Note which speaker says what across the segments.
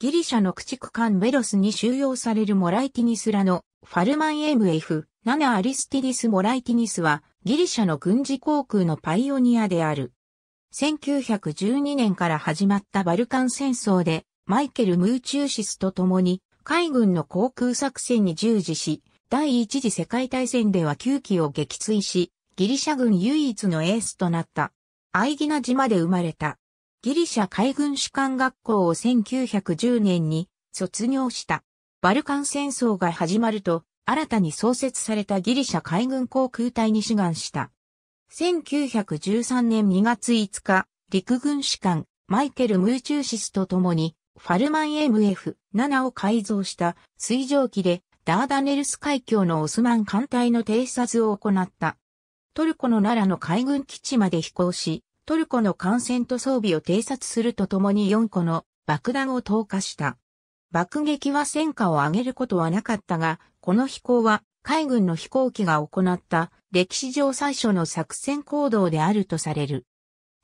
Speaker 1: ギリシャの駆逐艦ベロスに収容されるモライティニスらのファルマン MF7 アリスティディス・モライティニスはギリシャの軍事航空のパイオニアである。1912年から始まったバルカン戦争でマイケル・ムーチューシスと共に海軍の航空作戦に従事し、第一次世界大戦では9機を撃墜し、ギリシャ軍唯一のエースとなった。アイギナ島で生まれた。ギリシャ海軍士官学校を1910年に卒業した。バルカン戦争が始まると、新たに創設されたギリシャ海軍航空隊に志願した。1913年2月5日、陸軍士官、マイケル・ムーチューシスと共に、ファルマン MF7 を改造した水蒸気で、ダーダネルス海峡のオスマン艦隊の偵察を行った。トルコの奈良の海軍基地まで飛行し、トルコの艦船と装備を偵察するとともに4個の爆弾を投下した。爆撃は戦果を上げることはなかったが、この飛行は海軍の飛行機が行った歴史上最初の作戦行動であるとされる。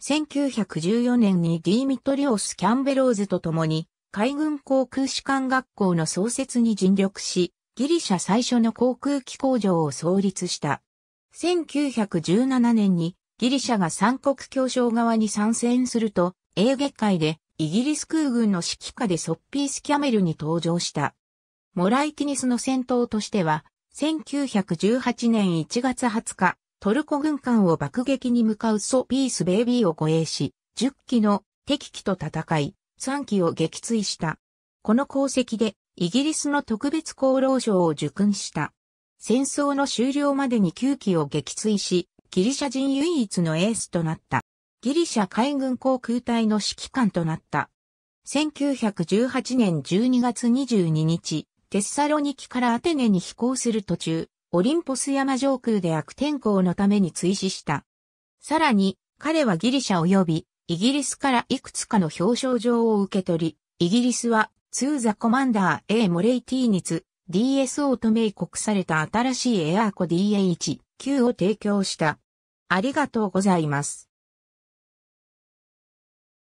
Speaker 1: 1914年にディーミトリオス・キャンベローズと共に海軍航空士官学校の創設に尽力し、ギリシャ最初の航空機工場を創立した。1917年にギリシャが三国協商側に参戦すると、英月会でイギリス空軍の指揮下でソッピース・キャメルに登場した。モライティニスの戦闘としては、1918年1月20日、トルコ軍艦を爆撃に向かうソピース・ベイビーを護衛し、10機の敵機と戦い、3機を撃墜した。この功績で、イギリスの特別功労賞を受勲した。戦争の終了までに9機を撃墜し、ギリシャ人唯一のエースとなった。ギリシャ海軍航空隊の指揮官となった。1918年12月22日、テッサロニキからアテネに飛行する途中、オリンポス山上空で悪天候のために追試した。さらに、彼はギリシャ及び、イギリスからいくつかの表彰状を受け取り、イギリスは、ツーザコマンダー A モレイティーニツ、DSO と名刻された新しいエアーコ DA1、9を提供した。ありがとうございます。